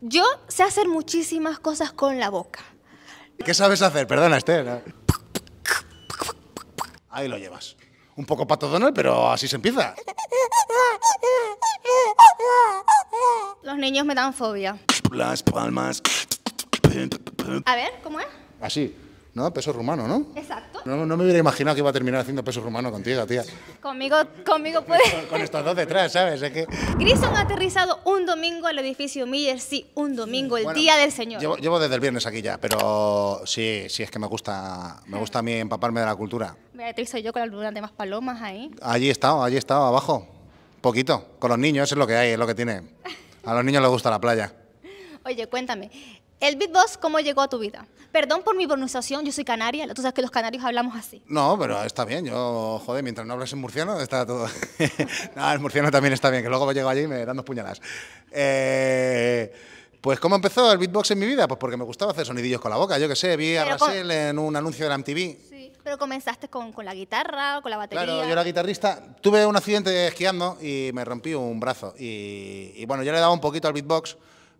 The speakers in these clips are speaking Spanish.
Yo sé hacer muchísimas cosas con la boca. ¿Qué sabes hacer? Perdona, Esther. ¿eh? Ahí lo llevas. Un poco pato pero así se empieza. Los niños me dan fobia. Las palmas. A ver, ¿cómo es? Así, ¿no? Peso rumano, ¿no? Exacto. No, me hubiera imaginado que iba a terminar haciendo pesos rumano contigo, tía. Conmigo, conmigo puedes. Con, estos dos detrás, ¿sabes? Es ha aterrizado un domingo al edificio Miller, sí, un domingo, el día del Señor. Llevo, desde el viernes aquí ya, pero sí, sí, es que me gusta, me ah. gusta a mí empaparme de la cultura. Beatriz, soy yo con las de más palomas ahí. Allí he estado, allí he estado, abajo. Poquito. Con los niños es lo que hay, es lo que tiene. A los niños les gusta la playa. Oye, cuéntame, el beatbox, ¿cómo llegó a tu vida? Perdón por mi pronunciación, yo soy canaria, tú sabes que los canarios hablamos así. No, pero está bien, yo, joder, mientras no hables en murciano, está todo. no, el murciano también está bien, que luego me llego allí y me dan dos puñaladas. Eh, pues ¿cómo empezó el beatbox en mi vida? Pues porque me gustaba hacer sonidillos con la boca, yo qué sé, vi a Pero en un anuncio de la MTV. Sí. Pero comenzaste con, con la guitarra o con la batería. Claro, yo era guitarrista. Tuve un accidente esquiando y me rompí un brazo. Y, y bueno, yo le daba un poquito al beatbox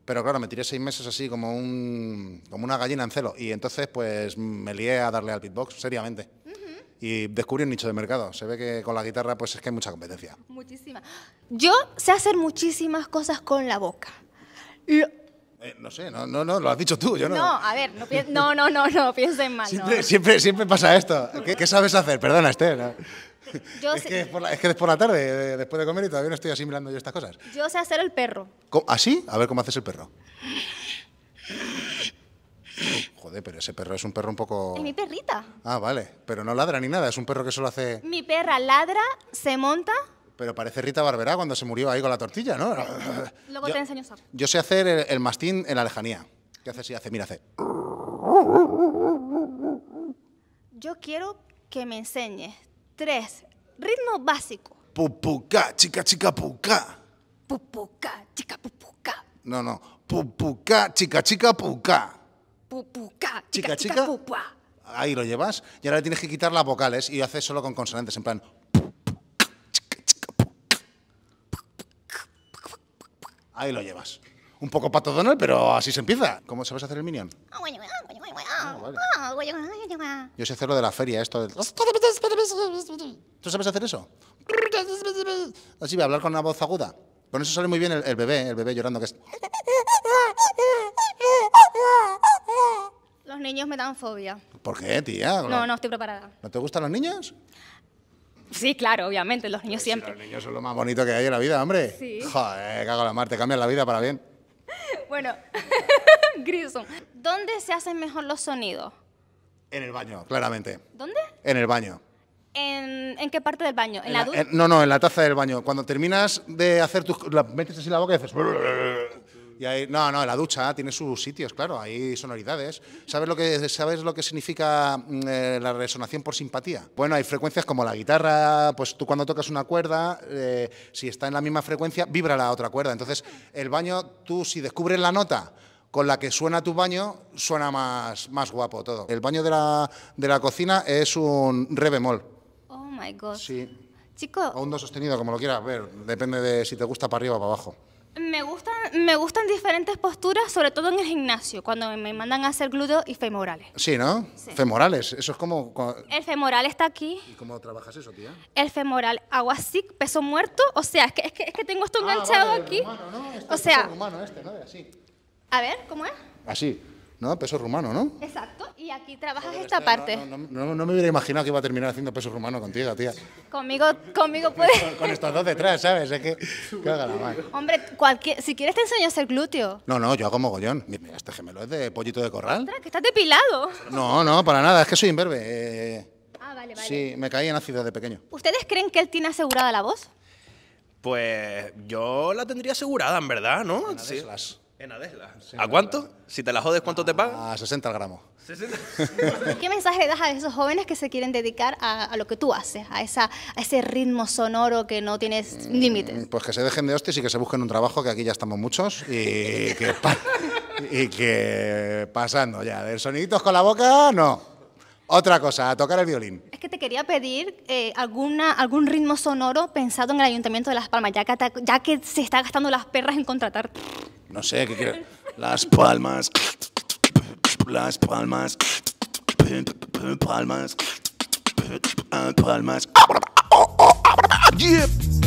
pero claro, me tiré seis meses así como, un, como una gallina en celo. Y entonces pues me lié a darle al beatbox seriamente. Y descubrí un nicho de mercado. Se ve que con la guitarra pues es que hay mucha competencia. Muchísima. Yo sé hacer muchísimas cosas con la boca. Eh, no sé, no, no, no, lo has dicho tú, yo no. No, a ver, no, no, no, no, no piensen mal. Siempre, siempre, pasa esto. ¿Qué, ¿Qué, sabes hacer? Perdona, Esther. es, que es, por la, por la tarde, después de comer, y todavía no estoy asimilando yo estas cosas. Yo sé hacer el perro. ¿Así? ¿Ah, A ver cómo haces el perro. Joder, pero ese perro es un perro un poco... Es mi perrita. Ah, vale. Pero no ladra ni nada, es un perro que solo hace... Mi perra ladra, se monta... Pero parece Rita Barberá cuando se murió ahí con la tortilla, ¿no? Luego te enseño eso. Yo sé hacer el, mastín en la lejanía. ¿Qué hace si hace? Mira, hace... Yo quiero que me enseñes Tres, ritmo básico. Pupuca, chica, chica, puca. Pupuca, chica, pupuca. No, no. Pupuca, chica, chica, puca. Pupuca, chica, chica, chica pupa. Ahí lo llevas. Y ahora tienes que quitar las vocales y haces solo con consonantes, en plan. Ahí lo llevas. Un poco pato pero así se empieza. ¿Cómo se a hacer el minion? Ah, ah, Ah, este Yo sé hacer de la feria, esto del... ¿Tú sabes hacer eso? Así voy a hablar con una voz aguda. Con eso sale muy bien el, bebé, el bebé llorando que es... Los niños me dan fobia. ¿Por qué, tía? No, no estoy preparada. ¿No te gustan los niños? Sí, claro, obviamente, los niños siempre. los niños son lo más bonito que hay en la vida, hombre. Sí. Joder, cago en la mar, te cambian la vida para bien. Bueno, Grison, ¿dónde se hacen mejor los sonidos? En el baño, claramente. ¿Dónde? En el baño. ¿En, qué parte del baño? ¿En, la, ducha? No, no, en la taza del baño. Cuando terminas de hacer tus... metes así la boca y dices no, no, la ducha tiene sus sitios, claro, hay sonoridades. ¿Sabes lo que, sabes lo que significa mm, eh, la resonación por simpatía? Bueno, hay frecuencias como la guitarra, pues tú cuando tocas una cuerda, eh, si está en la misma frecuencia, vibra la otra cuerda. Entonces, el baño, tú si descubres la nota, con la que suena tu baño, suena más, más guapo todo. El baño de la, cocina es un re bemol. Oh my god. Sí. Chico. O un do sostenido, como lo quieras ver. Depende de si te gusta para arriba o para abajo. Me gustan, me gustan diferentes posturas, sobre todo en el gimnasio, cuando me mandan a hacer glúteos y femorales. Sí, ¿no? Femorales, eso es como... El femoral está aquí. ¿Y cómo trabajas eso, tía? El femoral, hago así, peso muerto, o sea, es que, es que, es que tengo esto ah, enganchado aquí. Humano, ¿no? Este o sea... Este, ¿no? Así. A ver, ¿cómo es? Así. ¿no? Peso rumano, ¿no? Exacto. Y aquí trabajas esta parte. No, me hubiera imaginado que iba a terminar haciendo peso rumano contigo, tía. Conmigo, conmigo puedes. Con, estos dos detrás, ¿sabes? Es que. Hombre, cualquier, si quieres te enseño a hacer glúteo. No, no, yo hago mogollón. Mira, este gemelo es de pollito de corral. ¡Otra, que estás depilado. No, no, para nada. Es que soy imberbe. Eh. Ah, vale, vale. Sí, me caí en la ciudad de pequeño. ¿Ustedes creen que él tiene asegurada la voz? Pues yo la tendría asegurada, en verdad, ¿no? Sí. Las... ¿A cuánto? Si te la jodes, ¿cuánto te pagan? Ah, a 60 gramos. ¿Qué mensaje das a esos jóvenes que se quieren dedicar a, lo que tú haces, a, ese ritmo sonoro que no tienes mm, límites? Pues que se dejen de hostias y que se busquen un trabajo, que aquí ya estamos muchos, y que, pasando ya, de soniditos con la boca, no. Otra cosa, a tocar el violín. Es que te quería pedir eh, alguna, algún ritmo sonoro pensado en el Ayuntamiento de Las Palmas, ya que, ya que se está gastando las perras en contratar. No sé, ¿qué quiere? Las palmas. Las palmas. Palmas. Palmas.